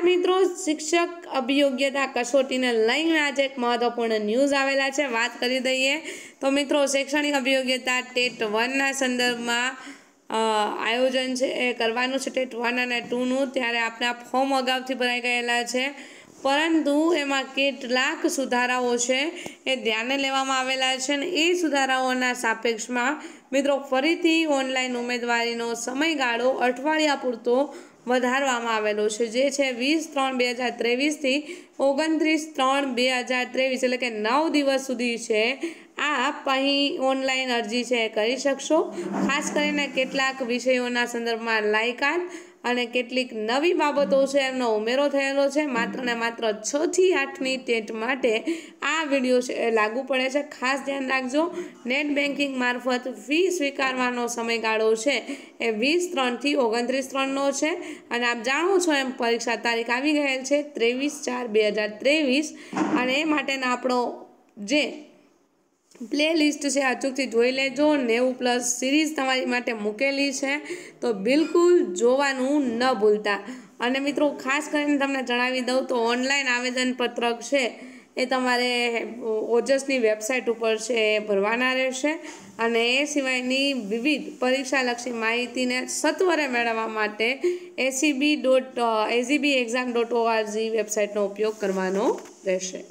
બાળ મિત્રો શિક્ષક અભિયોગ્યતા કસોટીને લઈને આજે એક મહત્વપૂર્ણ ન્યૂઝ આવેલા છે વાત કરી દઈએ તો મિત્રો શૈક્ષણિક અભિયોગ્યતા ટેટ વનના સંદર્ભમાં આયોજન છે એ કરવાનું છે ટેટ વન અને ટુનું ત્યારે આપણા ફોર્મ અગાઉથી ભરાઈ ગયેલા છે પરંતુ એમાં કેટલાક સુધારાઓ છે એ ધ્યાને લેવામાં આવેલા છે અને એ સુધારાઓના સાપેક્ષમાં મિત્રો ફરીથી ઓનલાઈન ઉમેદવારીનો સમયગાળો અઠવાડિયા પૂરતો વધારવામાં આવેલું છે જે છે વીસ ત્રણ બે હજાર ત્રેવીસથી ઓગણત્રીસ ત્રણ બે હજાર ત્રેવીસ એટલે કે નવ દિવસ સુધી છે આપ અહીં ઓનલાઈન અરજી છે કરી શકશો ખાસ કરીને કેટલાક વિષયોના સંદર્ભમાં લાયકાત અને કેટલીક નવી બાબતો છે એમનો ઉમેરો થયેલો છે માત્ર ને માત્ર છથી આઠની ટેટ માટે આ વિડીયો છે લાગુ પડે છે ખાસ ધ્યાન રાખજો નેટ બેન્કિંગ મારફત ફી સ્વીકારવાનો સમયગાળો છે એ વીસ ત્રણથી ઓગણત્રીસ ત્રણનો છે અને આપ જાણો છો એમ પરીક્ષા તારીખ આવી ગયેલ છે ત્રેવીસ ચાર બે હજાર ત્રેવીસ અને એ માટેના આપણો જે પ્લેલિસ્ટ છે અચૂકથી જોઈ લેજો નેવું પ્લસ સિરીઝ તમારી માટે મૂકેલી છે તો બિલકુલ જોવાનું ન ભૂલતા અને મિત્રો ખાસ કરીને તમને જણાવી દઉં તો ઓનલાઈન આવેદનપત્રક છે એ તમારે ઓજસની વેબસાઇટ ઉપર છે એ ભરવાના રહેશે અને એ સિવાયની વિવિધ પરીક્ષાલક્ષી માહિતીને સત્વરે મેળવવા માટે ACB dot AGB exam dot ORG વેબસાઇટનો ઉપયોગ કરવાનો રહેશે